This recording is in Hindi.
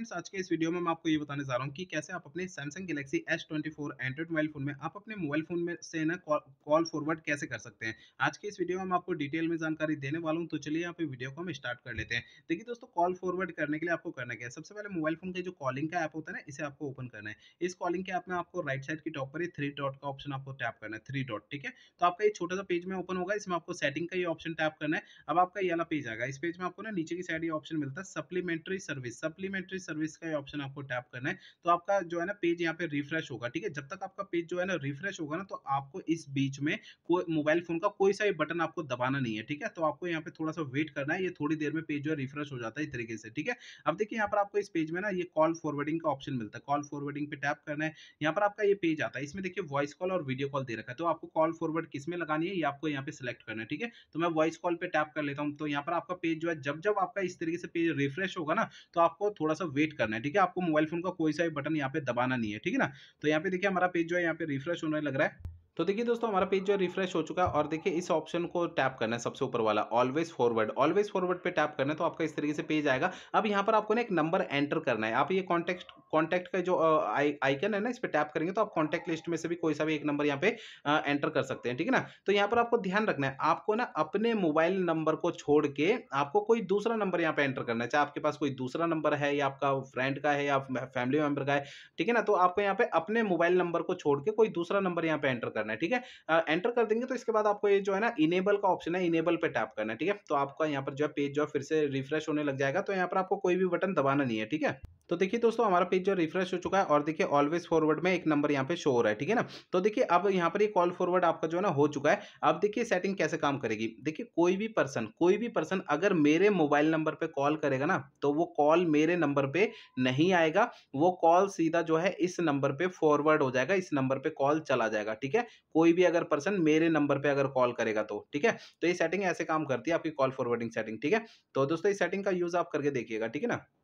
फ्रेंड्स आज के इस वीडियो में मैं आपको ये बताने जा रहा हूँ कि कैसे आप अपने Samsung Galaxy S twenty four Android mobile phone में आप अपने मोबाइल फोन में से ना कॉल फॉरवर्ड कैसे कर सकते हैं आज के इस वीडियो में मैं आपको डिटेल में जानकारी देने वाला हूँ तो चलिए यहाँ पे वीडियो को हम स्टार्ट कर लेते हैं देखिए दोस्तों कॉल फॉरवर्ड करने के लिए आपको करना क्या है सबसे पहले मोबाइल फोन का जो कॉलिंग का ऐप होता है ना इसे आपको ओपन करना है इस कॉलिंग के ऐप में आपको राइट साइड की टॉप पर ही थ्री डॉट का ऑप्शन आपको टैप करना है थ्री डॉट ठीक है तो आपका ये छोटा सा पेज में ओपन होगा इसमें आपको सेटिंग का ही ऑप्शन टैप करना है अब आपका ये पेज आएगा इस पेज में आपको ना नीचे की साइड ये ऑप्शन मिलता है सप्लीमेंट्री सर्विस सप्लीमेंट्री सर्विस का ऑप्शन आपको टैप करना है तो आपका जो है ना पेज यहाँ पे रिफ्रेश होगा ठीक है जब तक आपका पेज जो है ना रिफ्रेश होगा ना तो आपको इस बीच में कोई मोबाइल फोन का कोई सा भी बटन आपको दबाना नहीं है ठीक है तो आपको यहाँ पे थोड़ा सा वेट करना है ये थोड़ी देर में पेज जो है रिफ्रेश हो जाता है इस तरीके से ठीक है अब देखिए यहाँ पर आपको इस पेज में ना ये कॉल फॉरवर्डिंग का ऑप्शन मिलता है कॉल फॉरवर्डिंग पे टैप करना है यहाँ पर आपका ये पेज आता है इसमें देखिए वॉइस कॉल और वीडियो कॉल दे रखा है तो आपको कॉल फॉरवर्ड किस में लगानी है ये आपको यहाँ पे सिलेक्ट करना है ठीक है तो मैं वॉइस कॉल पे टैप कर लेता हूँ तो यहाँ पर आपका पेज जो है जब जब आपका इस तरीके से पेज रिफ्रेश होगा ना तो आपको थोड़ा सा वेट करना है ठीक है आपको मोबाइल फोन का कोई सा भी बटन यहाँ पे दबाना नहीं है ठीक है ना तो यहाँ पे देखिए हमारा पेज जो है यहाँ पे रिफ्रेश होने लग रहा है तो देखिए दोस्तों हमारा पेज जो रिफ्रेश हो चुका है और देखिए इस ऑप्शन को टैप करना है सबसे ऊपर वाला ऑलवेज फॉरवर्ड ऑलवेज फॉरवर्ड पे टैप करना है तो आपका इस तरीके से पेज आएगा अब यहाँ पर आपको ना एक नंबर एंटर करना है आप ये कॉन्टेक्ट कॉन्टैक्ट का जो आइकन है ना इस पर टैप करेंगे तो आप कॉन्टैक्ट लिस्ट में से भी कोई सा भी एक नंबर यहाँ पे एंटर कर सकते हैं ठीक है ना तो यहाँ पर आपको ध्यान रखना है आपको ना अपने मोबाइल नंबर को छोड़ के आपको कोई दूसरा नंबर यहाँ पे एंटर करना है चाहे आपके पास कोई दूसरा नंबर है या आपका फ्रेंड का है या फैमिली मेम्बर का है ठीक है ना तो आपको यहाँ पे अपने मोबाइल नंबर को छोड़ के कोई दूसरा नंबर यहाँ पे एंटर करना है करना है ठीक है एंटर कर देंगे तो इसके बाद आपको ये जो है ना इनेबल का ऑप्शन है इनेबल पे टैप करना है ठीक है तो आपका यहाँ पर जो है पेज जो है फिर से रिफ्रेश होने लग जाएगा तो यहाँ पर आपको कोई भी बटन दबाना नहीं है ठीक है तो देखिए दोस्तों हमारा पेज जो रिफ्रेश हो चुका है और देखिए ऑलवेज फॉरवर्ड में एक नंबर यहाँ पे शो हो रहा है ठीक है ना तो देखिए अब यहाँ पर ये कॉल फॉरवर्ड आपका जो है ना हो चुका है अब देखिए सेटिंग कैसे काम करेगी देखिए कोई भी पर्सन कोई भी पर्सन अगर मेरे मोबाइल नंबर पर कॉल करेगा ना तो वो कॉल मेरे नंबर पर नहीं आएगा वो कॉल सीधा जो है इस नंबर पर फॉरवर्ड हो जाएगा इस नंबर पर कॉल चला जाएगा ठीक है कोई भी अगर पर्सन मेरे नंबर पर अगर कॉल करेगा तो ठीक है तो ये सेटिंग ऐसे काम करती है आपकी कॉल फॉरवर्डिंग सेटिंग ठीक है तो दोस्तों इस सेटिंग का यूज आप करके देखिएगा ठीक है ना